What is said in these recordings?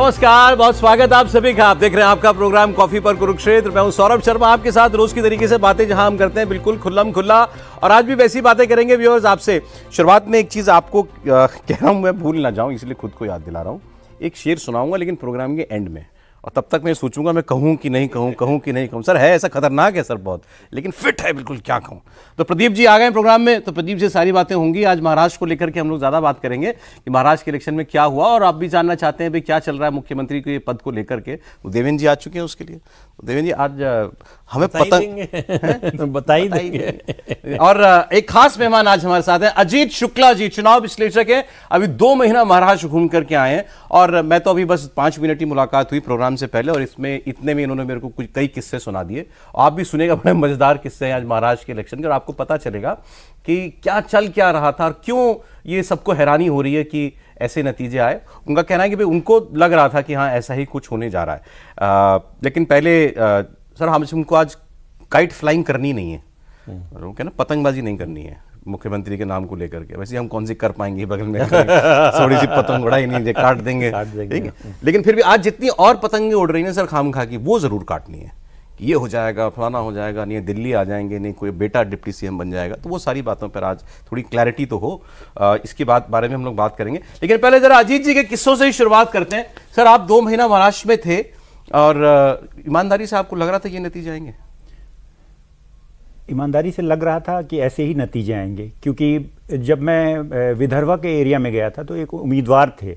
नमस्कार बहुत स्वागत आप सभी का आप देख रहे हैं आपका प्रोग्राम कॉफी पर कुरुक्षेत्र मैं हूं सौरभ शर्मा आपके साथ रोज की तरीके से बातें जहां हम करते हैं बिल्कुल खुल्लम खुल्ला और आज भी वैसी बातें करेंगे व्यूअर्स आपसे शुरुआत में एक चीज़ आपको कह रहा हूं मैं भूल ना जाऊं इसलिए खुद को याद दिला रहा हूं एक शेर सुनाऊंगा लेकिन प्रोग्राम के एंड में और तब तक मैं सोचूंगा मैं कहूँ कि नहीं कहूँ कहूँ कि नहीं कहूँ सर है ऐसा खतरनाक है सर बहुत लेकिन फिट है बिल्कुल क्या कहूँ तो प्रदीप जी आ गए प्रोग्राम में तो प्रदीप जी सारी बातें होंगी आज महाराष्ट्र को लेकर के हम लोग ज़्यादा बात करेंगे कि महाराष्ट्र के इलेक्शन में क्या हुआ और आप भी जानना चाहते हैं भाई क्या चल रहा है मुख्यमंत्री के पद को लेकर के वो तो देवेंद्र जी आ चुके हैं उसके लिए देवेंद्र जी आज हमें पतंग बता ही देंगे और एक खास मेहमान आज हमारे साथ हैं अजीत शुक्ला जी चुनाव विश्लेषक हैं अभी दो महीना महाराष्ट्र घूम करके आए हैं और मैं तो अभी बस पांच मिनट ही मुलाकात हुई प्रोग्राम से पहले और इसमें इतने में इन्होंने मेरे को कुछ कई किस्से सुना दिए आप भी सुनेगा बड़े मज़ेदार किस्से हैं आज महाराष्ट्र के इलेक्शन के और आपको पता चलेगा कि क्या चल क्या रहा था और क्यों ये सबको हैरानी हो रही है कि ऐसे नतीजे आए उनका कहना है कि भाई उनको लग रहा था कि हाँ ऐसा ही कुछ होने जा रहा है आ, लेकिन पहले आ, सर हम उनको आज काइट फ्लाइंग करनी नहीं है और वो कहना पतंगबाजी नहीं करनी है मुख्यमंत्री के नाम को लेकर के वैसे हम कौन सी कर पाएंगे बगल में थोड़ी सी पतंग उड़ाई नहीं काट देंगे ठीक है लेकिन फिर भी आज जितनी और पतंगे उड़ रही हैं सर खाम खा की वो जरूर काटनी है ये हो जाएगा फलाना हो जाएगा नहीं दिल्ली आ जाएंगे नहीं कोई बेटा डिप्टी सीएम बन जाएगा तो वो सारी बातों पर आज थोड़ी क्लैरिटी तो हो इसके बाद बारे में हम लोग बात करेंगे लेकिन पहले जरा अजीत जी के किस्सों से ही शुरुआत करते हैं सर आप दो महीना महाराष्ट्र में थे और ईमानदारी से आपको लग रहा था ये नतीजे आएंगे ईमानदारी से लग रहा था कि ऐसे ही नतीजे आएंगे क्योंकि जब मैं विदर्भा के एरिया में गया था तो एक उम्मीदवार थे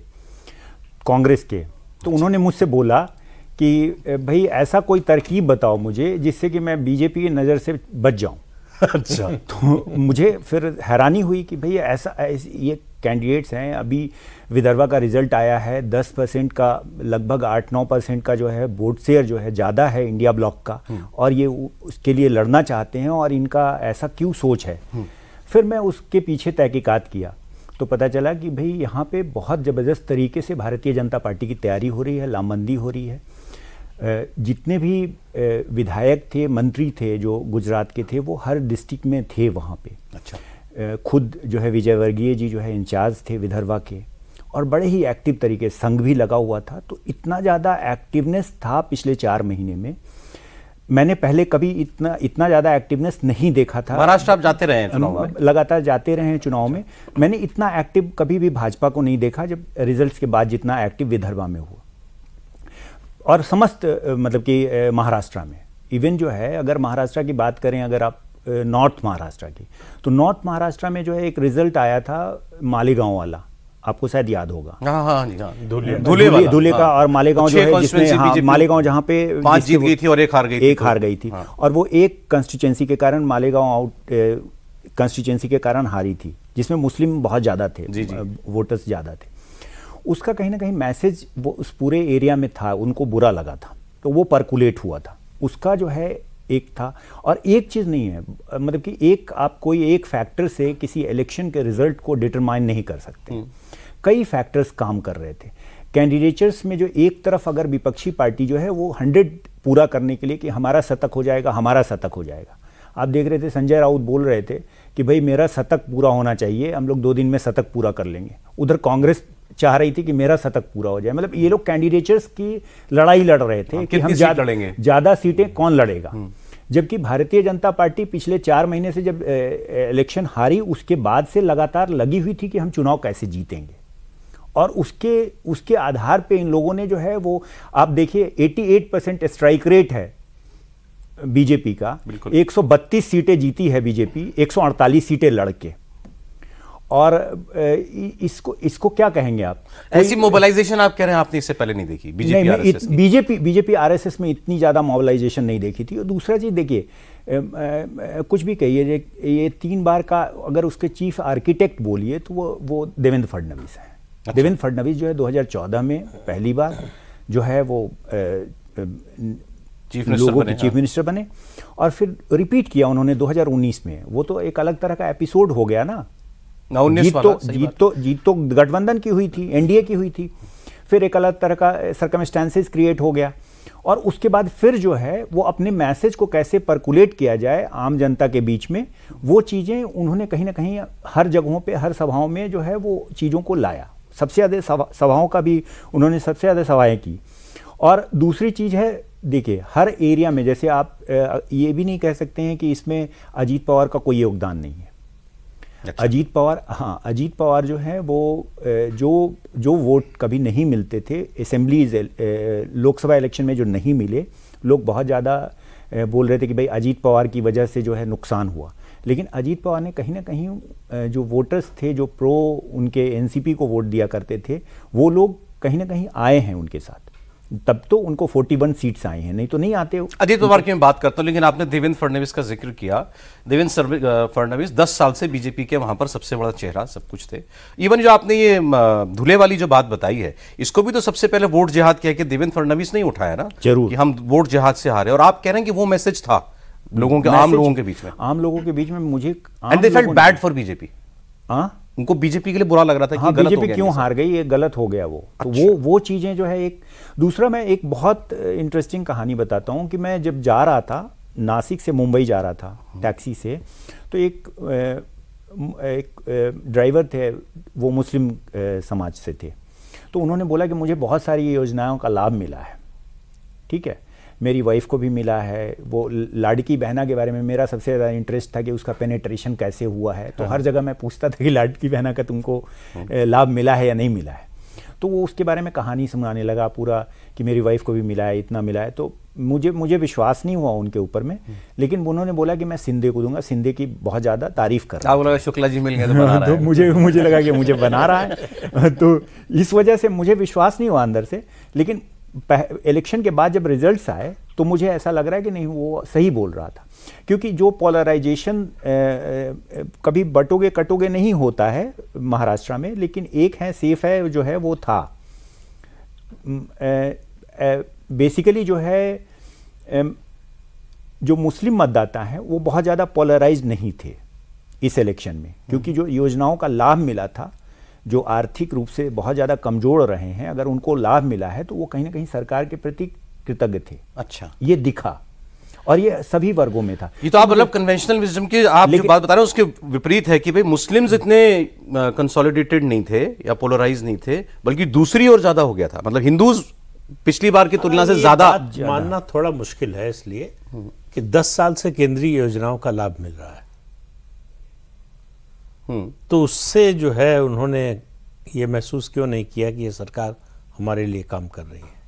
कांग्रेस के तो अच्छा। उन्होंने मुझसे बोला कि भाई ऐसा कोई तरकीब बताओ मुझे जिससे कि मैं बीजेपी की नज़र से बच जाऊं अच्छा तो मुझे फिर हैरानी हुई कि भाई ऐसा ऐस, ये कैंडिडेट्स हैं अभी विदर्भा का रिजल्ट आया है दस परसेंट का लगभग आठ नौ परसेंट का जो है वोट शेयर जो है ज़्यादा है इंडिया ब्लॉक का हम्म। और ये उसके लिए लड़ना चाहते हैं और इनका ऐसा क्यों सोच है हम्म। फिर मैं उसके पीछे तहकीकात किया तो पता चला कि भाई यहाँ पे बहुत ज़बरदस्त तरीके से भारतीय जनता पार्टी की तैयारी हो रही है लामबंदी हो रही है जितने भी विधायक थे मंत्री थे जो गुजरात के थे वो हर डिस्ट्रिक्ट में थे वहाँ पे अच्छा खुद जो है विजय वर्गीय जी जो है इंचार्ज थे विदर्भा के और बड़े ही एक्टिव तरीके संघ भी लगा हुआ था तो इतना ज़्यादा एक्टिवनेस था पिछले चार महीने में मैंने पहले कभी इतना इतना ज़्यादा एक्टिवनेस नहीं देखा था महाराष्ट्र आप जाते रहे लगातार जाते रहे हैं चुनाव में अच्छा। मैंने इतना एक्टिव कभी भी भाजपा को नहीं देखा जब रिजल्ट्स के बाद जितना एक्टिव विदर्भा में हुआ और समस्त मतलब कि महाराष्ट्र में इवन जो है अगर महाराष्ट्र की बात करें अगर आप नॉर्थ महाराष्ट्र की तो नॉर्थ महाराष्ट्र में जो है एक रिजल्ट आया था मालेगांव वाला आपको शायद याद होगा हाँ, हाँ, हाँ, धुले धुले का और मालेगांव तो जो है जिसमें हाँ, मालेगांव जहाँ पे पांच जीत गई थी और एक हार गई एक हार गई थी हाँ। और वो एक कंस्टिट्यूएंसी के कारण मालेगांव आउट कंस्टिट्यूएंसी के कारण हारी थी जिसमें मुस्लिम बहुत ज़्यादा थे वोटर्स ज़्यादा थे उसका कहीं ना कहीं मैसेज वो उस पूरे एरिया में था उनको बुरा लगा था तो वो परकुलेट हुआ था उसका जो है एक था और एक चीज़ नहीं है मतलब कि एक आप कोई एक फैक्टर से किसी इलेक्शन के रिजल्ट को डिटरमाइन नहीं कर सकते हम्म। कई फैक्टर्स काम कर रहे थे कैंडिडेचर्स में जो एक तरफ अगर विपक्षी पार्टी जो है वो हंड्रेड पूरा करने के लिए कि हमारा शतक हो जाएगा हमारा शतक हो जाएगा आप देख रहे थे संजय राउत बोल रहे थे कि भाई मेरा शतक पूरा होना चाहिए हम लोग दो दिन में शतक पूरा कर लेंगे उधर कांग्रेस चाह रही थी कि मेरा शतक पूरा हो जाए मतलब ये लोग कैंडिडेचर्स की लड़ाई लड़ रहे थे हाँ, कि हम ज्यादा लड़ेंगे ज्यादा सीटें हम्म। कौन लड़ेगा हम्म। जबकि भारतीय जनता पार्टी पिछले चार महीने से जब इलेक्शन हारी उसके बाद से लगातार लगी हुई थी कि हम चुनाव कैसे जीतेंगे और उसके उसके आधार पे इन लोगों ने जो है वो आप देखिए 88 परसेंट स्ट्राइक रेट है बीजेपी का 132 सीटें जीती है बीजेपी 148 सीटें लड़के और इसको इसको क्या कहेंगे आप ऐसी मोबिलाइजेशन आप कह रहे हैं आपने इससे पहले नहीं देखी बीजेपी नहीं, बीजेपी बीजेपी आरएसएस में इतनी ज़्यादा मोबिलाइजेशन नहीं देखी थी और दूसरा चीज़ देखिए कुछ भी कहिए ये तीन बार का अगर उसके चीफ आर्किटेक्ट बोलिए तो वो वो देवेंद्र फडनवीस है अच्छा। देवेंद्र फडनवीस जो है दो में पहली बार जो है वो चीफ लोगों के चीफ मिनिस्टर हाँ। बने और फिर रिपीट किया उन्होंने 2019 में वो तो एक अलग तरह का एपिसोड हो गया ना जीत तो जीत तो जीत तो गठबंधन की हुई थी एनडीए की हुई थी फिर एक अलग तरह का सरकमस्टेंसेज क्रिएट हो गया और उसके बाद फिर जो है वो अपने मैसेज को कैसे परकुलेट किया जाए आम जनता के बीच में वो चीज़ें उन्होंने कहीं ना कहीं हर जगहों पे हर सभाओं में जो है वो चीज़ों को लाया सबसे ज़्यादा सभाओं का भी उन्होंने सबसे ज़्यादा सभाएँ की और दूसरी चीज़ है देखिए हर एरिया में जैसे आप ये भी नहीं कह सकते हैं कि इसमें अजीत पवार का कोई योगदान नहीं है अच्छा। अजीत पवार हाँ अजीत पवार जो हैं वो जो जो वोट कभी नहीं मिलते थे असम्बलीज लोकसभा इलेक्शन में जो नहीं मिले लोग बहुत ज़्यादा बोल रहे थे कि भाई अजीत पवार की वजह से जो है नुकसान हुआ लेकिन अजीत पवार ने कहीं ना कहीं जो वोटर्स थे जो प्रो उनके एनसीपी को वोट दिया करते थे वो लोग कहीं ना कहीं आए हैं उनके साथ तब तो उनको 41 सीट्स आई हैं नहीं तो नहीं आते हो अजय पवार की मैं बात करता हूं लेकिन आपने देवेंद्र फडणवीस का जिक्र किया देवेंद्र फडणवीस 10 साल से बीजेपी के वहां पर सबसे बड़ा चेहरा सब कुछ थे इवन जो आपने ये धुले वाली जो बात बताई है इसको भी तो सबसे पहले वोट जिहाद किया कि देवेंद्र फडणवीस नहीं उठाया ना जरूर कि हम वोट जिहाद से हारे और आप कह रहे हैं कि वो मैसेज था लोगों के आम लोगों के बीच में आम लोगों के बीच में मुझे and they felt bad for BJP हाँ उनको बीजेपी के लिए बुरा लग रहा था हाँ, कि बीजेपी क्यों हार गई ये गलत हो गया वो तो अच्छा। तो वो वो चीज़ें जो है एक दूसरा मैं एक बहुत इंटरेस्टिंग कहानी बताता हूँ कि मैं जब जा रहा था नासिक से मुंबई जा रहा था हाँ। टैक्सी से तो एक एक ड्राइवर थे वो मुस्लिम समाज से थे तो उन्होंने बोला कि मुझे बहुत सारी योजनाओं का लाभ मिला है ठीक है मेरी वाइफ को भी मिला है वो लाड़की बहना के बारे में मेरा सबसे ज़्यादा इंटरेस्ट था कि उसका पेनेट्रेशन कैसे हुआ है तो हाँ। हर जगह मैं पूछता था कि लाड़की बहना का तुमको हाँ। लाभ मिला है या नहीं मिला है तो वो उसके बारे में कहानी सुनाने लगा पूरा कि मेरी वाइफ को भी मिला है इतना मिला है तो मुझे मुझे विश्वास नहीं हुआ उनके ऊपर में हाँ। लेकिन उन्होंने बोला कि मैं सिंधे को दूंगा सिंधे की बहुत ज़्यादा तारीफ कर रहा बोला शुक्ला जी मिल गए तो, बना तो रहा तो मुझे मुझे लगा कि मुझे बना रहा है तो इस वजह से मुझे विश्वास नहीं हुआ अंदर से लेकिन इलेक्शन के बाद जब रिजल्ट्स आए तो मुझे ऐसा लग रहा है कि नहीं वो सही बोल रहा था क्योंकि जो पोलराइजेशन कभी बटोगे कटोगे नहीं होता है महाराष्ट्र में लेकिन एक है सेफ है जो है वो था बेसिकली जो है जो मुस्लिम मतदाता हैं वो बहुत ज़्यादा पोलराइज नहीं थे इस इलेक्शन में क्योंकि हम्म। जो योजनाओं का लाभ मिला था जो आर्थिक रूप से बहुत ज़्यादा कमज़ोर रहे हैं अगर उनको लाभ मिला है तो वो कहीं ना कहीं सरकार के प्रति कृतज्ञ थे अच्छा ये दिखा और ये सभी वर्गों में था ये तो आप मतलब कन्वेंशनल विजम की आप जो बात बता रहे हैं उसके विपरीत है कि भाई मुस्लिम्स इतने कंसोलिडेटेड नहीं थे या पोलराइज नहीं थे बल्कि दूसरी ओर ज्यादा हो गया था मतलब हिंदूज पिछली बार की तुलना से ज्यादा मानना थोड़ा मुश्किल है इसलिए हम्म। कि दस साल से केंद्रीय योजनाओं का लाभ मिल रहा है तो उससे जो है उन्होंने ये महसूस क्यों नहीं किया कि ये सरकार हमारे लिए काम कर रही है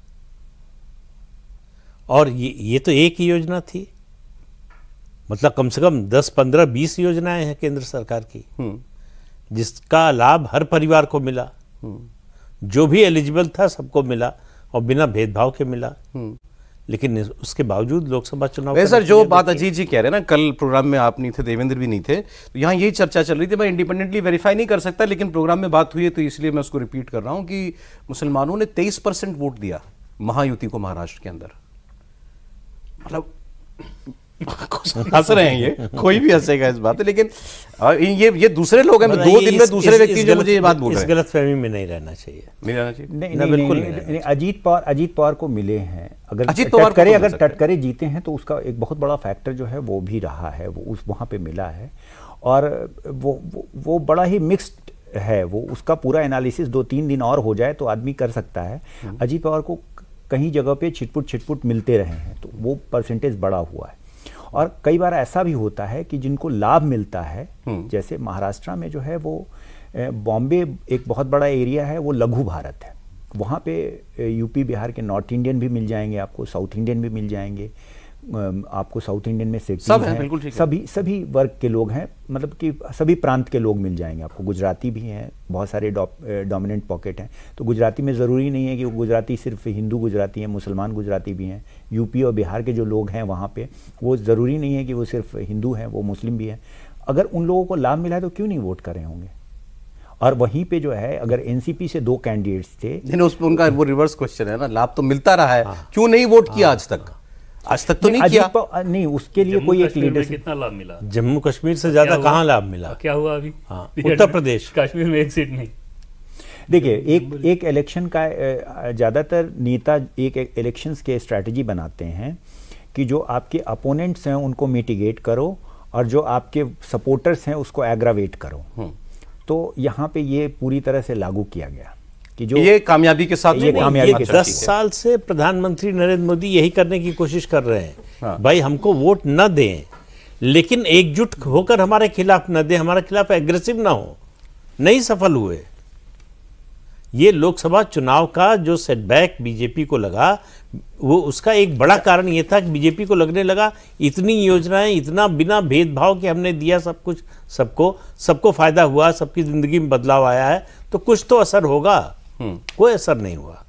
और ये ये तो एक ही योजना थी मतलब कम से कम 10, 15, 20 योजनाएं हैं केंद्र सरकार की हम्म। जिसका लाभ हर परिवार को मिला हम्म। जो भी एलिजिबल था सबको मिला और बिना भेदभाव के मिला हम्म। लेकिन उसके बावजूद लोकसभा चुनाव सर जो बात अजीत जी कह रहे हैं ना कल प्रोग्राम में आप नहीं थे देवेंद्र भी नहीं थे तो यहाँ यही चर्चा चल रही थी मैं इंडिपेंडेंटली वेरीफाई नहीं कर सकता लेकिन प्रोग्राम में बात हुई है तो इसलिए मैं उसको रिपीट कर रहा हूँ कि मुसलमानों ने तेईस परसेंट वोट दिया महायुति को महाराष्ट्र के अंदर मतलब हंस रहे हैं ये कोई भी हंसेगा इस बात लेकिन ये ये दूसरे लोग हैं मतलब दो दिन में दूसरे व्यक्ति जो मुझे ये बात बोल रहे हैं गलत फहमी में नहीं रहना चाहिए नहीं रहना चाहिए नहीं बिल्कुल नहीं अजीत पवार अजीत पवार को मिले हैं अगर अजीत पवार करे तो अगर टटकरे जीते हैं तो उसका एक बहुत बड़ा फैक्टर जो है वो भी रहा है वो उस वहाँ पे मिला है और वो वो बड़ा ही मिक्सड है वो उसका पूरा एनालिसिस दो तीन दिन और हो जाए तो आदमी कर सकता है हम्म। अजीत पवार को कहीं जगह पे छिटपुट छिटपुट मिलते रहे हैं तो वो परसेंटेज बड़ा हुआ है और कई बार ऐसा भी होता है कि जिनको लाभ मिलता है हम्म। जैसे महाराष्ट्र में जो है वो बॉम्बे एक बहुत बड़ा एरिया है वो लघु भारत है वहाँ पे यूपी बिहार के नॉर्थ इंडियन भी मिल जाएंगे आपको साउथ इंडियन भी मिल जाएंगे आपको साउथ इंडियन में सेटिंग सब है, बिल्कुल ठीक सभी सभी वर्ग के लोग हैं मतलब कि सभी प्रांत के लोग मिल जाएंगे आपको गुजराती भी हैं बहुत सारे डोमिनेंट पॉकेट हैं तो गुजराती में ज़रूरी नहीं है कि गुजराती सिर्फ हिंदू गुजराती हैं मुसलमान गुजराती भी हैं यूपी और बिहार के जो लोग हैं वहाँ पर वो ज़रूरी नहीं है कि वो सिर्फ हिंदू हैं वो मुस्लिम भी हैं अगर उन लोगों को लाभ मिला है तो क्यों नहीं वोट कर रहे होंगे और वहीं पे जो है अगर एनसीपी से दो कैंडिडेट्स थे उस पर उनका वो रिवर्स क्वेश्चन है ना लाभ तो मिलता रहा है हाँ। क्यों नहीं वोट किया आज तक आज तक तो नहीं, किया नहीं उसके लिए कोई एक लीडर कितना लाभ मिला जम्मू कश्मीर से ज्यादा कहाँ लाभ मिला क्या हुआ अभी हाँ, उत्तर प्रदेश कश्मीर में एक सीट नहीं देखिए एक एक इलेक्शन का ज़्यादातर नेता एक इलेक्शंस e- के स्ट्रेटजी बनाते हैं कि जो आपके अपोनेंट्स हैं उनको मिटिगेट करो और जो आपके सपोर्टर्स हैं उसको एग्रावेट करो हम्म। तो यहाँ पे ये पूरी तरह से लागू किया गया कि जो ये कामयाबी के साथ ये कामयाबी के दस साल से प्रधानमंत्री नरेंद्र मोदी यही करने की कोशिश कर रहे हैं हाँ। भाई हमको वोट न दें लेकिन एकजुट होकर हमारे खिलाफ न दें हमारे खिलाफ एग्रेसिव ना हो नहीं सफल हुए ये लोकसभा चुनाव का जो सेटबैक बीजेपी को लगा वो उसका एक बड़ा कारण ये था कि बीजेपी को लगने लगा इतनी योजनाएं इतना बिना भेदभाव के हमने दिया सब कुछ सबको सबको फ़ायदा हुआ सबकी ज़िंदगी में बदलाव आया है तो कुछ तो असर होगा कोई असर नहीं हुआ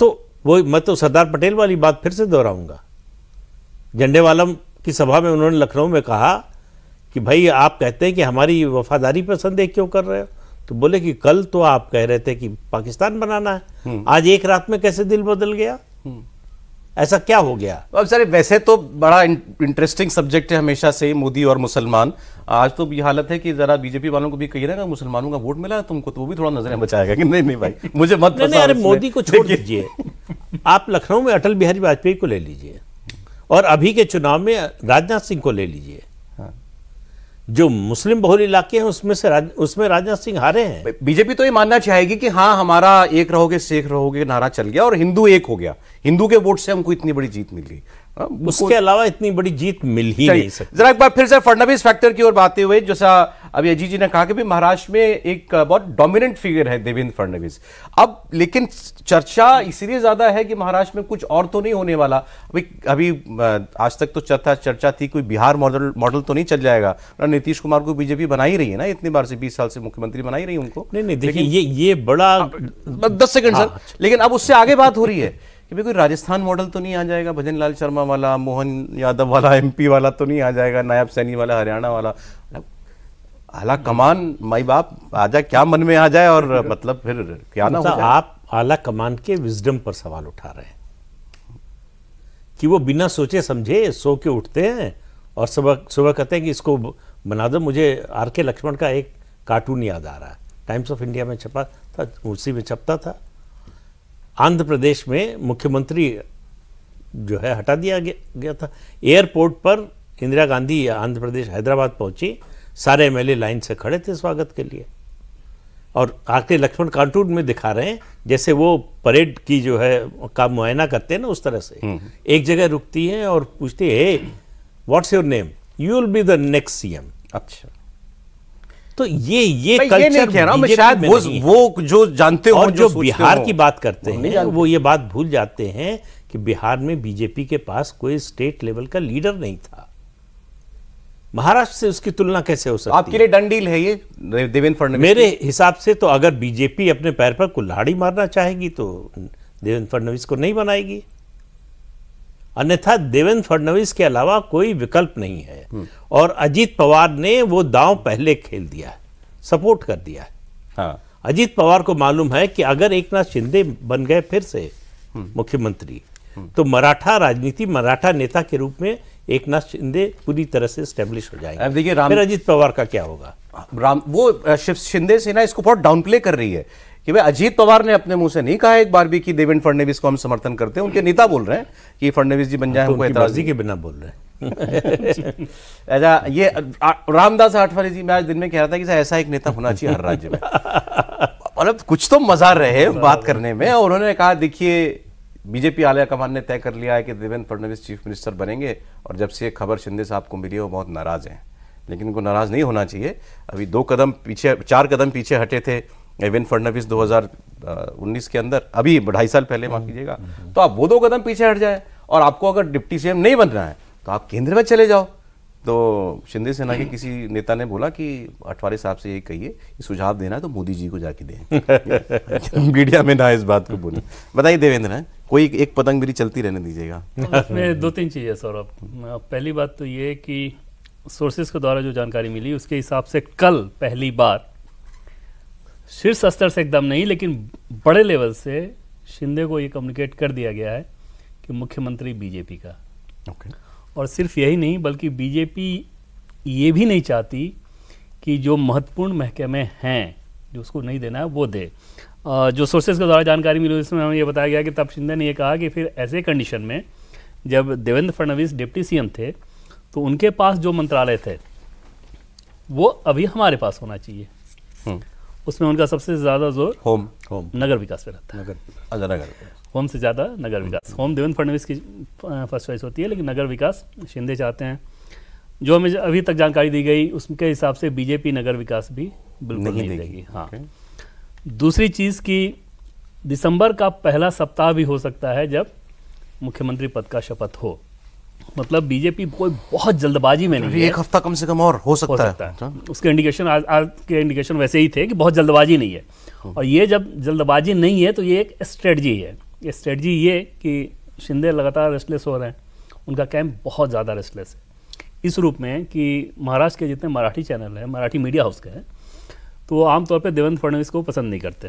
तो वो मैं तो सरदार पटेल वाली बात फिर से दोहराऊंगा झंडेवालम की सभा में उन्होंने लखनऊ में कहा कि भाई आप कहते हैं कि हमारी वफादारी पर संदेह क्यों कर रहे हो तो बोले कि कल तो आप कह रहे थे कि पाकिस्तान बनाना है हम्म। आज एक रात में कैसे दिल बदल गया हम्म। ऐसा क्या हो गया अब सर वैसे तो बड़ा इंटरेस्टिंग सब्जेक्ट है हमेशा से मोदी और मुसलमान आज तो भी हालत है कि जरा बीजेपी वालों को भी कही ना मुसलमानों का वोट मिला तुमको तो वो भी थोड़ा नजरें बचाएगा कि नहीं नहीं भाई मुझे मत नहीं, नहीं, अरे मोदी को छोड़ दीजिए आप लखनऊ में अटल बिहारी वाजपेयी को ले लीजिए और अभी के चुनाव में राजनाथ सिंह को ले लीजिए जो मुस्लिम बहुल इलाके हैं उसमें से राज, उसमें राजनाथ सिंह हारे हैं बीजेपी तो ये मानना चाहेगी कि हाँ हमारा एक रहोगे सिख रहोगे नारा चल गया और हिंदू एक हो गया हिंदू के वोट से हमको इतनी बड़ी जीत मिली हाँ, उसके अलावा इतनी बड़ी जीत मिल ही नहीं सकती जरा एक बार फिर से फडनवीस फैक्टर की ओर बातें हुए जैसा अभी अजीत जी ने कहा कि भी महाराष्ट्र में एक बहुत डोमिनेंट फिगर है देवेंद्र फडनवीस अब लेकिन चर्चा इसलिए ज्यादा है कि महाराष्ट्र में कुछ और तो नहीं होने वाला अभी अभी आज तक तो चर्चा चर्चा थी कोई बिहार मॉडल मॉडल तो नहीं चल जाएगा नीतीश कुमार को बीजेपी बनाई रही है ना इतनी बार से बीस साल से मुख्यमंत्री बनाई रही उनको नहीं नहीं देखिए ये ये बड़ा दस सेकंड सर हाँ। लेकिन अब उससे आगे बात हो रही है कि भाई कोई राजस्थान मॉडल तो नहीं आ जाएगा भजन लाल शर्मा वाला मोहन यादव वाला एमपी वाला तो नहीं आ जाएगा नायब सैनी वाला हरियाणा वाला आला कमान माई बाप आ जाए क्या मन में आ जाए और मतलब फिर क्या ना हो अच्छा, जाए आप आला कमान के विजडम पर सवाल उठा रहे हैं कि वो बिना सोचे समझे सो के उठते हैं और सुबह सुबह कहते हैं कि इसको बना दो मुझे आर के लक्ष्मण का एक कार्टून याद आ रहा है टाइम्स ऑफ इंडिया में छपा था उसी में छपता था आंध्र प्रदेश में मुख्यमंत्री जो है हटा दिया गया था एयरपोर्ट पर इंदिरा गांधी आंध्र प्रदेश हैदराबाद पहुंची सारे एम लाइन से खड़े थे स्वागत के लिए और आखिर लक्ष्मण कार्टून में दिखा रहे हैं जैसे वो परेड की जो है का मुआयना करते हैं ना उस तरह से हम्म। एक जगह रुकती है और पूछती है what's your name you will be the next CM अच्छा तो ये ये कल्चर नहीं कह रहा मैं शायद वो वो जो जानते और जो, जो बिहार की बात करते हैं वो ये बात भूल जाते हैं कि बिहार में बीजेपी के पास कोई स्टेट लेवल का लीडर नहीं था महाराष्ट्र से उसकी तुलना कैसे हो सकती आपके लिए डन डील है ये देवेंद्र फडणवीस मेरे हिसाब से तो अगर बीजेपी अपने पैर पर कुल्हाड़ी मारना चाहेगी तो देवेंद्र फडणवीस को नहीं बनाएगी अन्यथा देवेंद्र फडणवीस के अलावा कोई विकल्प नहीं है हम्म। और अजीत पवार ने वो दांव पहले खेल दिया सपोर्ट कर दिया हाँ। अजीत पवार को मालूम है कि अगर एक नाथ शिंदे बन गए फिर से हम्म। मुख्यमंत्री हम्म। तो मराठा राजनीति मराठा नेता के रूप में एक नाथ शिंदे पूरी तरह से स्टेब्लिश हो जाएंगे देखिए राम अजित पवार का क्या होगा राम वो शिव शिंदे सेना इसको बहुत डाउनप्ले कर रही है कि भाई अजीत पवार ने अपने मुंह से नहीं कहा एक बार भी कि देवेंद्र फडणवीस को हम समर्थन करते हैं उनके नेता बोल रहे हैं कि फडणवीस जी बन जाए हाँ, तो हमको एतराजी के बिना बोल रहे हैं अच्छा ये रामदास आठवाली जी मैं आज दिन में कह रहा था कि ऐसा एक नेता होना चाहिए हर राज्य में मतलब कुछ तो मजा रहे बात करने में और उन्होंने कहा देखिए बीजेपी आलिया कमान ने तय कर लिया है कि देवेंद्र फडणवीस चीफ मिनिस्टर बनेंगे और जब से खबर शिंदे साहब को मिली है वो बहुत नाराज हैं लेकिन उनको नाराज नहीं होना चाहिए अभी दो कदम पीछे चार कदम पीछे हटे थे इवन फडनवीस 2019 के अंदर अभी ढाई साल पहले माफ कीजिएगा तो आप वो दो कदम पीछे हट जाए और आपको अगर डिप्टी सीएम नहीं बनना है तो आप केंद्र में चले जाओ तो शिंदे सेना के किसी नेता ने बोला कि अठवारे साहब से ये कहिए कि सुझाव देना है तो मोदी जी को जाके दें मीडिया में ना इस बात को बोले बताइए देवेंद्र कोई एक पतंग मेरी चलती रहने दीजिएगा इसमें तो दो तीन चीज़ें सौरभ पहली बात तो ये कि सोर्सेज के द्वारा जो जानकारी मिली उसके हिसाब से कल पहली बार शीर्ष स्तर से एकदम नहीं लेकिन बड़े लेवल से शिंदे को ये कम्युनिकेट कर दिया गया है कि मुख्यमंत्री बीजेपी का ओके okay. और सिर्फ यही नहीं बल्कि बीजेपी ये भी नहीं चाहती कि जो महत्वपूर्ण महकमे हैं जो उसको नहीं देना है वो दे जो सोर्सेज के द्वारा जानकारी मिली उसमें हमें यह बताया गया कि तब शिंदे ने यह कहा कि फिर ऐसे कंडीशन में जब देवेंद्र फडणवीस डिप्टी सीएम थे तो उनके पास जो मंत्रालय थे वो अभी हमारे पास होना चाहिए हम्म। उसमें उनका सबसे ज़्यादा जोर होम होम नगर विकास पे रहता है नगर अगर अच्छा, अगर होम से ज़्यादा नगर विकास हम्म। होम देवेंद्र फडणवीस की फर्स्ट चॉइस होती है लेकिन नगर विकास शिंदे चाहते हैं जो हमें अभी तक जानकारी दी गई उसके हिसाब से बीजेपी नगर विकास भी बिल्कुल नहीं, नहीं देगी हाँ दूसरी चीज़ की दिसंबर का पहला सप्ताह भी हो सकता है जब मुख्यमंत्री पद का शपथ हो मतलब बीजेपी कोई बहुत जल्दबाजी में नहीं है एक हफ्ता कम से कम और हो सकता, हो सकता है, है। हाँ। उसके इंडिकेशन आज आज के इंडिकेशन वैसे ही थे कि बहुत जल्दबाजी नहीं है हाँ। और ये जब जल्दबाजी नहीं है तो ये एक स्ट्रेटजी है ये स्ट्रेटजी ये कि शिंदे लगातार रेस्टलेस हो रहे हैं उनका कैंप बहुत ज़्यादा रेस्टलेस है इस रूप में कि महाराष्ट्र के जितने मराठी चैनल हैं मराठी मीडिया हाउस के हैं तो आमतौर पर देवेंद्र फडणवीस को पसंद नहीं करते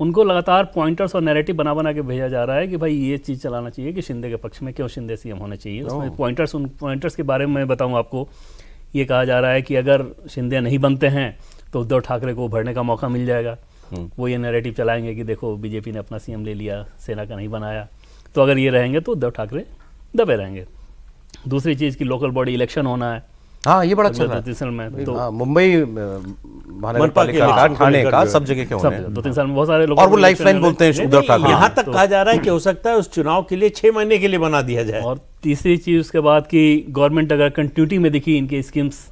उनको लगातार पॉइंटर्स और नैरेटिव बना बना के भेजा जा रहा है कि भाई ये चीज़ चलाना चाहिए कि शिंदे के पक्ष में क्यों शिंदे सीएम होने चाहिए उसमें पॉइंटर्स उन पॉइंटर्स के बारे में बताऊँ आपको ये कहा जा रहा है कि अगर शिंदे नहीं बनते हैं तो उद्धव ठाकरे को उभरने का मौका मिल जाएगा हम्म। वो ये नैरेटिव चलाएंगे कि देखो बीजेपी ने अपना सीएम ले लिया सेना का नहीं बनाया तो अगर ये रहेंगे तो उद्धव ठाकरे दबे रहेंगे दूसरी चीज़ की लोकल बॉडी इलेक्शन होना है हाँ ये बड़ा अच्छा दो तीन साल में तो हाँ, मुंबई महानगरपालिका का का सब जगह के होने दो तीन साल में बहुत सारे लोग और वो लाइफ लाइन बोलते हैं उधर का यहाँ तक कहा जा रहा है कि हो सकता है उस चुनाव के लिए छह महीने के लिए बना दिया जाए और तीसरी चीज़ उसके बाद की गवर्नमेंट अगर कंटिन्यूटी में दिखी इनकी स्कीम्स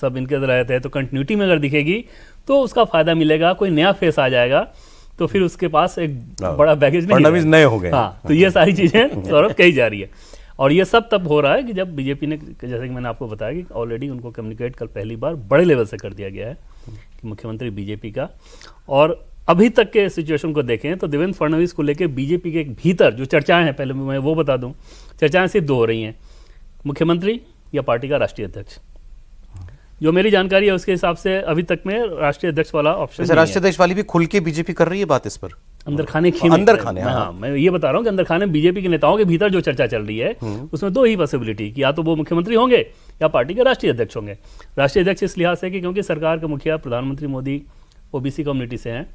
सब इनके रहते हैं तो कंटिन्यूटी में अगर दिखेगी तो उसका फायदा मिलेगा कोई नया फेस आ जाएगा तो फिर उसके पास एक हाँ। बड़ा बैगेज नहीं नए हो गए हाँ तो ये हाँ। सारी चीज़ें सौरभ कही जा रही है और ये सब तब हो रहा है कि जब बीजेपी ने जैसे कि मैंने आपको बताया कि ऑलरेडी उनको कम्युनिकेट कल पहली बार बड़े लेवल से कर दिया गया है कि मुख्यमंत्री बीजेपी का और अभी तक के सिचुएशन को देखें तो देवेंद्र फडणवीस को लेकर बीजेपी के भीतर जो चर्चाएं हैं पहले मैं वो बता दूं चर्चाएं सिर्फ दो हो रही हैं मुख्यमंत्री या पार्टी का राष्ट्रीय अध्यक्ष जो मेरी जानकारी है उसके हिसाब से अभी तक में राष्ट्रीय अध्यक्ष वाला ऑप्शन राष्ट्रीय अध्यक्ष वाली भी खुल के बीजेपी कर रही है बात इस पर अंदर खाने हाँ, खेमे अंदर खाने हाँ, हाँ मैं ये बता रहा हूँ कि अंदर खाने बीजेपी के नेताओं के भीतर जो चर्चा चल रही है हम्म। उसमें दो ही पॉसिबिलिटी कि या तो वो मुख्यमंत्री होंगे या पार्टी के राष्ट्रीय अध्यक्ष होंगे राष्ट्रीय अध्यक्ष इस लिहाज से कि क्योंकि सरकार के मुखिया प्रधानमंत्री मोदी ओबीसी कम्युनिटी से हैं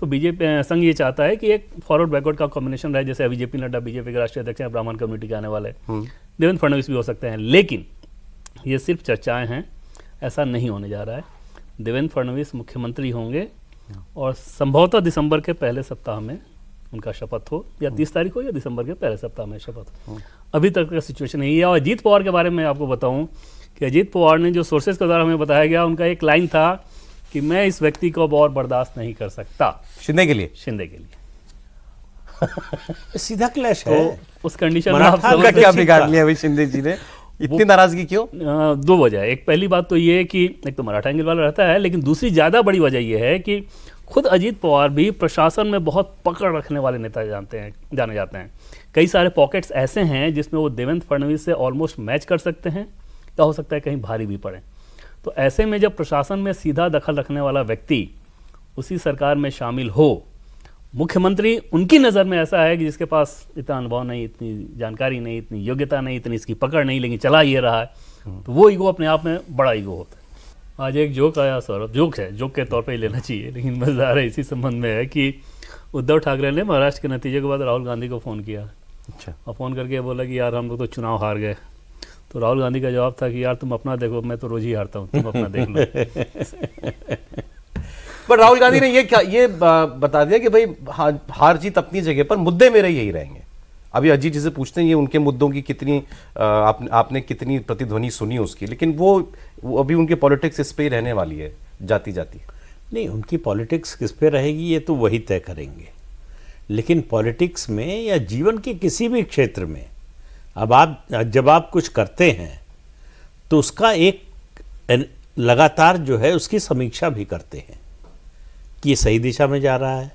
तो बीजेपी संघ ये चाहता है कि एक फॉरवर्ड बैकवर्ड का कॉम्बिनेशन रहे जैसे बीजेपी नड्डा बीजेपी के राष्ट्रीय अध्यक्ष हैं ब्राह्मण कम्युनिटी के आने वाले हम्म। देवेंद्र फडणवीस भी हो सकते हैं लेकिन ये सिर्फ चर्चाएं हैं ऐसा नहीं होने जा रहा है देवेंद्र फडणवीस मुख्यमंत्री होंगे और संभवतः दिसंबर के पहले सप्ताह में उनका शपथ हो या तीस तारीख हो या दिसंबर के पहले सप्ताह में शपथ हो हाँ। अभी तक का सिचुएशन यही है और अजीत पवार के बारे में आपको बताऊं कि अजीत पवार ने जो सोर्सेज के द्वारा हमें बताया गया उनका एक लाइन था कि मैं इस व्यक्ति को अब और बर्दाश्त नहीं कर सकता शिंदे के लिए शिंदे के लिए सीधा क्लैश तो है उस कंडीशन में आप क्या बिगाड़ लिया भाई शिंदे जी ने इतनी नाराजगी क्यों दो वजह एक पहली बात तो ये है कि एक तो मराठा एंगल वाला रहता है लेकिन दूसरी ज़्यादा बड़ी वजह यह है कि खुद अजीत पवार भी प्रशासन में बहुत पकड़ रखने वाले नेता जानते हैं जाने जाते हैं कई सारे पॉकेट्स ऐसे हैं जिसमें वो देवेंद्र फडणवीस से ऑलमोस्ट मैच कर सकते हैं या हो सकता है कहीं भारी भी पड़े तो ऐसे में जब प्रशासन में सीधा दखल रखने वाला व्यक्ति उसी सरकार में शामिल हो मुख्यमंत्री उनकी नज़र में ऐसा है कि जिसके पास इतना अनुभव नहीं इतनी जानकारी नहीं इतनी योग्यता नहीं इतनी इसकी पकड़ नहीं लेकिन चला ये रहा है हम्म। तो वो ईगो अपने आप में बड़ा ईगो होता है आज एक जोक आया सौरभ जोक है जोक के तौर पर ही लेना चाहिए लेकिन मज़ेदार है इसी संबंध में है कि उद्धव ठाकरे ने महाराष्ट्र के नतीजे के बाद राहुल गांधी को फ़ोन किया अच्छा और फ़ोन करके बोला कि यार हम लोग तो चुनाव हार गए तो राहुल गांधी का जवाब था कि यार तुम अपना देखो मैं तो रोज़ ही हारता हूँ तुम अपना देख लो पर राहुल गांधी ने ये क्या ये बता दिया कि भाई हार जीत अपनी जगह पर मुद्दे मेरे यही रहेंगे अभी अजीत जी से पूछते हैं ये उनके मुद्दों की कितनी आप, आपने कितनी प्रतिध्वनि सुनी उसकी लेकिन वो, वो अभी उनकी पॉलिटिक्स इस पर ही रहने वाली है जाती जाती नहीं उनकी पॉलिटिक्स किस पे रहेगी ये तो वही तय करेंगे लेकिन पॉलिटिक्स में या जीवन के किसी भी क्षेत्र में अब आप जब आप कुछ करते हैं तो उसका एक लगातार जो है उसकी समीक्षा भी करते हैं कि ये सही दिशा में जा रहा है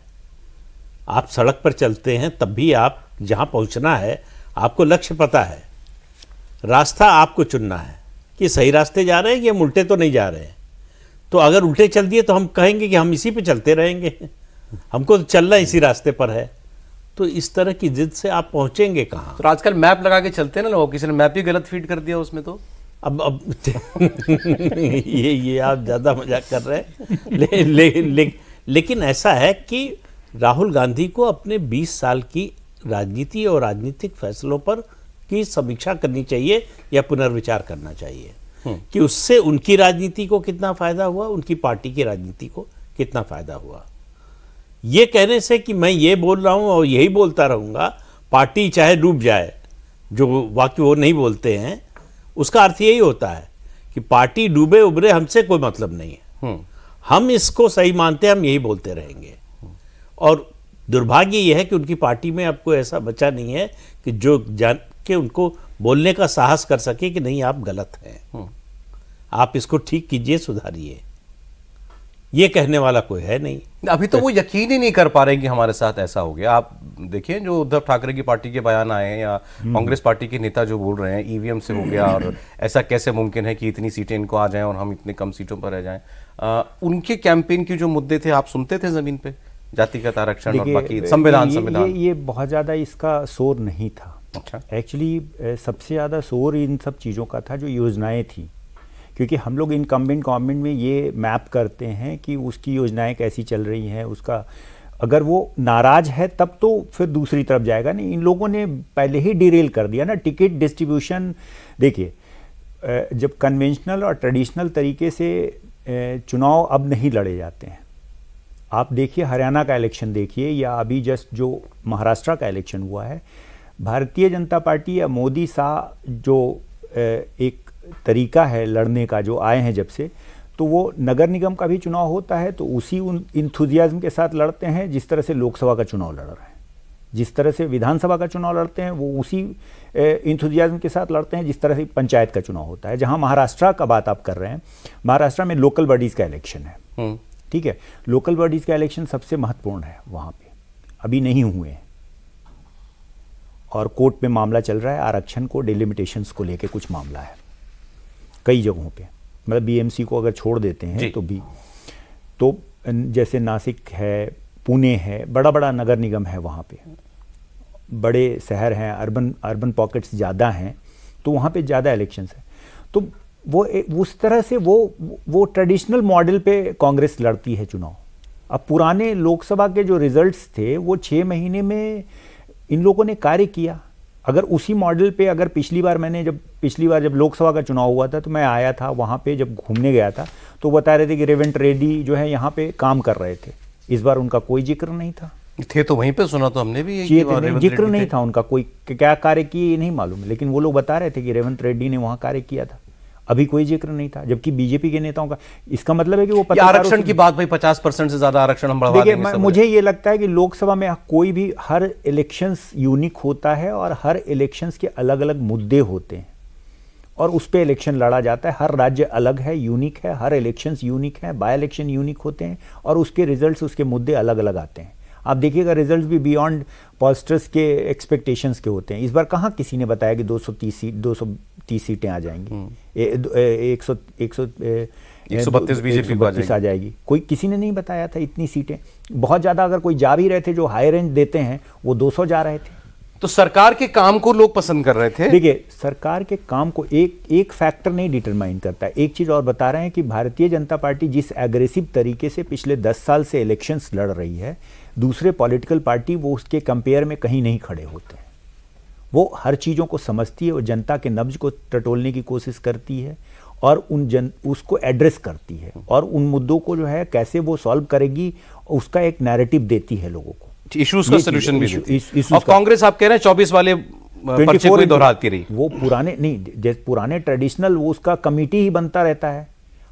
आप सड़क पर चलते हैं तब भी आप जहां पहुंचना है आपको लक्ष्य पता है रास्ता आपको चुनना है कि सही रास्ते जा रहे हैं कि उल्टे तो नहीं जा रहे हैं तो अगर उल्टे चल दिए तो हम कहेंगे कि हम इसी पे चलते रहेंगे हमको तो चलना इसी रास्ते पर है तो इस तरह की जिद से आप पहुंचेंगे कहाँ तो आजकल मैप लगा के चलते हैं ना लोग किसी ने मैप ही गलत फीड कर दिया उसमें तो अब अब ये ये आप ज़्यादा मजाक कर रहे हैं ले, ले, ले, ले लेकिन ऐसा है कि राहुल गांधी को अपने 20 साल की राजनीति और राजनीतिक फैसलों पर की समीक्षा करनी चाहिए या पुनर्विचार करना चाहिए हम्म। कि उससे उनकी राजनीति को कितना फायदा हुआ उनकी पार्टी की राजनीति को कितना फायदा हुआ ये कहने से कि मैं ये बोल रहा हूँ और यही बोलता रहूंगा पार्टी चाहे डूब जाए जो वाक्य वो नहीं बोलते हैं उसका अर्थ यही होता है कि पार्टी डूबे उबरे हमसे कोई मतलब नहीं है हम्म। हम इसको सही मानते हैं हम यही बोलते रहेंगे और दुर्भाग्य यह है कि उनकी पार्टी में आपको ऐसा बचा नहीं है कि जो जान के उनको बोलने का साहस कर सके कि नहीं आप गलत हैं हम्म। आप इसको ठीक कीजिए सुधारिए ये कहने वाला कोई है नहीं अभी तो, तो वो यकीन ही नहीं कर पा रहे कि हमारे साथ ऐसा हो गया आप देखिए जो उद्धव ठाकरे की पार्टी के बयान आए हैं या हम्म। कांग्रेस पार्टी के नेता जो बोल रहे हैं ईवीएम से हो गया हम्म। और ऐसा कैसे मुमकिन है कि इतनी सीटें इनको आ जाएं और हम इतने कम सीटों पर रह जाएं उनके कैंपेन के जो मुद्दे थे आप सुनते थे जमीन पे जातिगत आरक्षण और बाकी संविधान संविधान ये, ये बहुत ज़्यादा इसका शोर नहीं था अच्छा एक्चुअली सबसे ज़्यादा शोर इन सब चीज़ों का था जो योजनाएं थी क्योंकि हम लोग इनकम्बेंट गवर्नमेंट में ये मैप करते हैं कि उसकी योजनाएं कैसी चल रही हैं उसका अगर वो नाराज है तब तो फिर दूसरी तरफ जाएगा नहीं इन लोगों ने पहले ही डिरेल कर दिया ना टिकट डिस्ट्रीब्यूशन देखिए जब कन्वेंशनल और ट्रेडिशनल तरीके से चुनाव अब नहीं लड़े जाते हैं आप देखिए हरियाणा का इलेक्शन देखिए या अभी जस्ट जो महाराष्ट्र का इलेक्शन हुआ है भारतीय जनता पार्टी या मोदी शाह जो एक तरीका है लड़ने का जो आए हैं जब से तो वो नगर निगम का भी चुनाव होता है तो उसी उन इंथुजियाज्म के साथ लड़ते हैं जिस तरह से लोकसभा का चुनाव लड़ रहे हैं जिस तरह से विधानसभा का चुनाव लड़ते हैं वो उसी इंथुजियाज्म के साथ लड़ते हैं जिस तरह से पंचायत का चुनाव होता है जहां महाराष्ट्र का बात आप कर रहे हैं महाराष्ट्र में लोकल बॉडीज़ का इलेक्शन है हम्म। ठीक है लोकल बॉडीज़ का इलेक्शन सबसे महत्वपूर्ण है वहाँ पर अभी नहीं हुए और कोर्ट में मामला चल रहा है आरक्षण को डिलिमिटेशन को लेकर कुछ मामला है कई जगहों पर मतलब बीएमसी को अगर छोड़ देते हैं तो भी तो जैसे नासिक है पुणे है बड़ा बड़ा नगर निगम है वहाँ पे बड़े शहर हैं अर्बन अर्बन पॉकेट्स ज़्यादा हैं तो वहाँ पे ज़्यादा इलेक्शंस हैं तो वो उस तरह से वो वो ट्रेडिशनल मॉडल पे कांग्रेस लड़ती है चुनाव अब पुराने लोकसभा के जो रिजल्ट्स थे वो छः महीने में इन लोगों ने कार्य किया अगर उसी मॉडल पे अगर पिछली बार मैंने जब पिछली बार जब लोकसभा का चुनाव हुआ था तो मैं आया था वहाँ पे जब घूमने गया था तो बता रहे थे कि रेवेंट रेड्डी जो है यहाँ पे काम कर रहे थे इस बार उनका कोई जिक्र नहीं था थे तो वहीं पे सुना तो हमने भी नहीं, जिक्र नहीं था उनका कोई क्या कार्य किए ये नहीं मालूम लेकिन वो लोग बता रहे थे कि रेवंत रेड्डी ने वहां कार्य किया था अभी कोई जिक्र नहीं था जबकि बीजेपी के नेताओं का इसका मतलब है कि वो आरक्षण की बात भाई पचास परसेंट से ज्यादा आरक्षण हम देंगे मुझे ये लगता है कि लोकसभा में कोई भी हर इलेक्शंस यूनिक होता है और हर इलेक्शंस के अलग अलग मुद्दे होते हैं और उस पर इलेक्शन लड़ा जाता है हर राज्य अलग है यूनिक है हर इलेक्शंस यूनिक हैं बाय इलेक्शन यूनिक होते हैं और उसके रिजल्ट्स उसके मुद्दे अलग अलग आते हैं आप देखिएगा रिजल्ट्स भी बियॉन्ड पॉजिटर्स के एक्सपेक्टेशंस के होते हैं इस बार कहाँ किसी ने बताया कि 230 सीट 230 सीटें आ जाएंगी हम्म। एक सौ एक सौ बीजेपी आ जाएगी कोई किसी ने नहीं बताया था इतनी सीटें बहुत ज़्यादा अगर कोई जा भी रहे थे जो हाई रेंज देते हैं वो 200 जा रहे थे तो सरकार के काम को लोग पसंद कर रहे थे देखिए सरकार के काम को एक एक फैक्टर नहीं डिटरमाइन करता एक चीज़ और बता रहे हैं कि भारतीय जनता पार्टी जिस एग्रेसिव तरीके से पिछले दस साल से इलेक्शंस लड़ रही है दूसरे पॉलिटिकल पार्टी वो उसके कंपेयर में कहीं नहीं खड़े होते हैं वो हर चीज़ों को समझती है और जनता के नब्ज को टटोलने की कोशिश करती है और उन जन उसको एड्रेस करती है और उन मुद्दों को जो है कैसे वो सॉल्व करेगी उसका एक नैरेटिव देती है लोगों को इश्यूज का सोल्यूशन भी और कांग्रेस आप कह रहे हैं चौबीस वाले पर्चे दोहराती रही वो पुराने नहीं जैसे पुराने ट्रेडिशनल वो उसका कमेटी ही बनता रहता है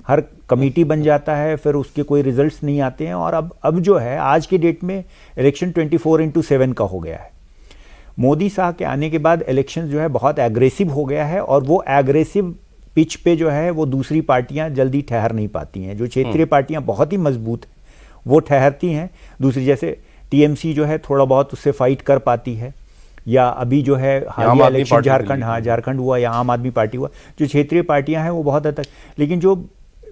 हर कमेटी बन जाता है फिर उसके कोई रिजल्ट्स नहीं आते हैं और अब अब जो है आज की डेट में इलेक्शन 24 फोर इंटू सेवन का हो गया है मोदी साहब के आने के बाद इलेक्शन जो है बहुत एग्रेसिव हो गया है और वो एग्रेसिव पिच पे जो है वो दूसरी पार्टियां जल्दी ठहर नहीं पाती हैं जो क्षेत्रीय हम्म। पार्टियां बहुत ही मजबूत हैं वो ठहरती हैं दूसरी जैसे टीएमसी जो है थोड़ा बहुत उससे फाइट कर पाती है या अभी जो है हालिया इलेक्शन झारखंड हाँ झारखंड हुआ या आम आदमी पार्टी हुआ जो क्षेत्रीय पार्टियां हैं वो बहुत हद तक लेकिन जो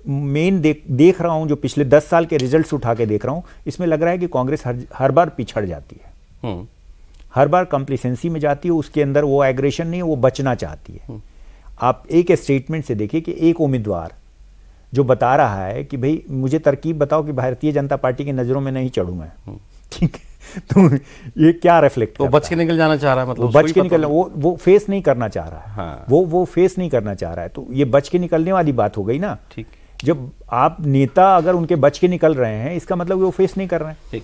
मेन देख देख रहा हूं जो पिछले दस साल के रिजल्ट्स उठा के देख रहा हूँ इसमें लग रहा है कि कांग्रेस हर हर बार पिछड़ जाती है हम्म। हर बार कंप्लीसेंसी में जाती है उसके अंदर वो एग्रेशन नहीं है वो बचना चाहती है हम्म। आप एक स्टेटमेंट से देखिए कि एक उम्मीदवार जो बता रहा है कि भाई मुझे तरकीब बताओ कि भारतीय जनता पार्टी की नज़रों में नहीं चढ़ूँ मैं हम्म। ठीक है तो ये क्या रिफ्लेक्ट वो बच के निकल जाना चाह रहा है मतलब वो बच के निकल वो वो फेस नहीं करना चाह रहा है हाँ। वो वो फेस नहीं करना चाह रहा है तो ये बच के निकलने वाली बात हो गई ना ठीक जब आप नेता अगर उनके बच के निकल रहे हैं इसका मतलब वो फेस नहीं कर रहे हैं ठीक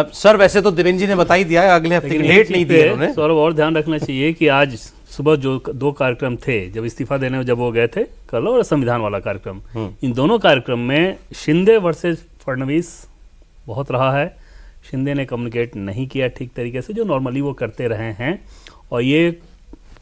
अब सर वैसे तो दिनेश जी ने बता ही दिया अगले हफ्ते लेट नहीं दिए उन्होंने सौरभ और ध्यान रखना चाहिए कि आज सुबह जो दो कार्यक्रम थे जब इस्तीफा देने जब वो गए थे कल और संविधान वाला कार्यक्रम हम्म। इन दोनों कार्यक्रम में शिंदे वर्सेज फडणवीस बहुत रहा है शिंदे ने कम्युनिकेट नहीं किया ठीक तरीके से जो नॉर्मली वो करते रहे हैं और ये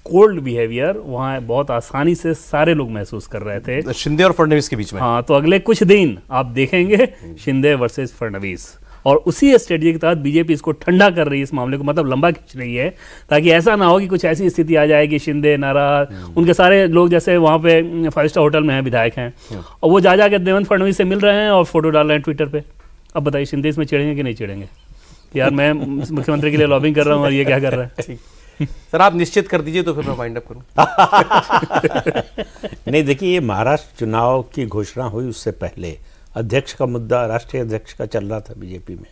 कोल्ड बिहेवियर वहाँ बहुत आसानी से सारे लोग महसूस कर रहे थे शिंदे और फडनवीस के बीच में हाँ तो अगले कुछ दिन आप देखेंगे शिंदे वर्सेज फडनवीस और उसी स्ट्रेटजी के तहत बीजेपी इसको ठंडा कर रही है इस मामले को मतलब लंबा खींच रही है ताकि ऐसा ना हो कि कुछ ऐसी स्थिति आ जाए कि शिंदे नाराज हम्म। उनके सारे लोग जैसे वहाँ पे फाइव स्टार होटल में हैं विधायक हैं हम्म। और वो जा जा के देवेंद्र फडणवीस से मिल रहे हैं और फोटो डाल रहे हैं ट्विटर पर अब बताइए शिंदे इसमें चिड़ेंगे कि नहीं चिड़ेंगे यार मैं मुख्यमंत्री के लिए लॉबिंग कर रहा हूँ और ये क्या कर रहा है सर आप निश्चित कर दीजिए तो फिर मैं वाइंड अप करूँ नहीं देखिए ये महाराष्ट्र चुनाव की घोषणा हुई उससे पहले अध्यक्ष का मुद्दा राष्ट्रीय अध्यक्ष का चल रहा था बीजेपी में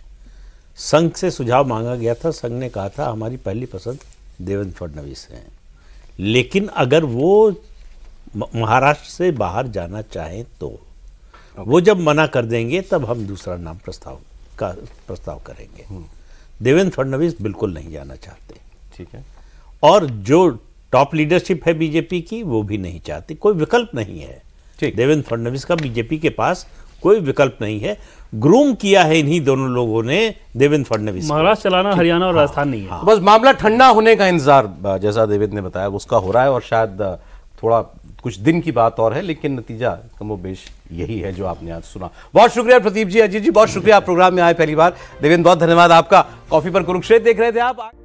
संघ से सुझाव मांगा गया था संघ ने कहा था हमारी पहली पसंद देवेंद्र फडणवीस हैं लेकिन अगर वो महाराष्ट्र से बाहर जाना चाहें तो वो जब मना कर देंगे तब हम दूसरा नाम प्रस्ताव का प्रस्ताव करेंगे हम्म। देवेंद्र फडणवीस बिल्कुल नहीं जाना चाहते ठीक है और जो टॉप लीडरशिप है बीजेपी की वो भी नहीं चाहती कोई विकल्प नहीं है देवेंद्र फडणवीस का बीजेपी के पास कोई विकल्प नहीं है ग्रूम किया है इन्हीं दोनों लोगों ने देवेंद्र फडणवीस महाराष्ट्र चलाना हरियाणा और हाँ। राजस्थान नहीं है हाँ। बस मामला ठंडा होने का इंतजार जैसा देवेंद्र ने बताया उसका हो रहा है और शायद थोड़ा कुछ दिन की बात और है लेकिन नतीजा कमोबेश यही है जो आपने आज सुना बहुत शुक्रिया प्रदीप जी अजीत जी बहुत शुक्रिया आप प्रोग्राम में आए पहली बार देवेंद्र बहुत धन्यवाद आपका कॉफी पर कुरुक्षेत्र देख रहे थे आप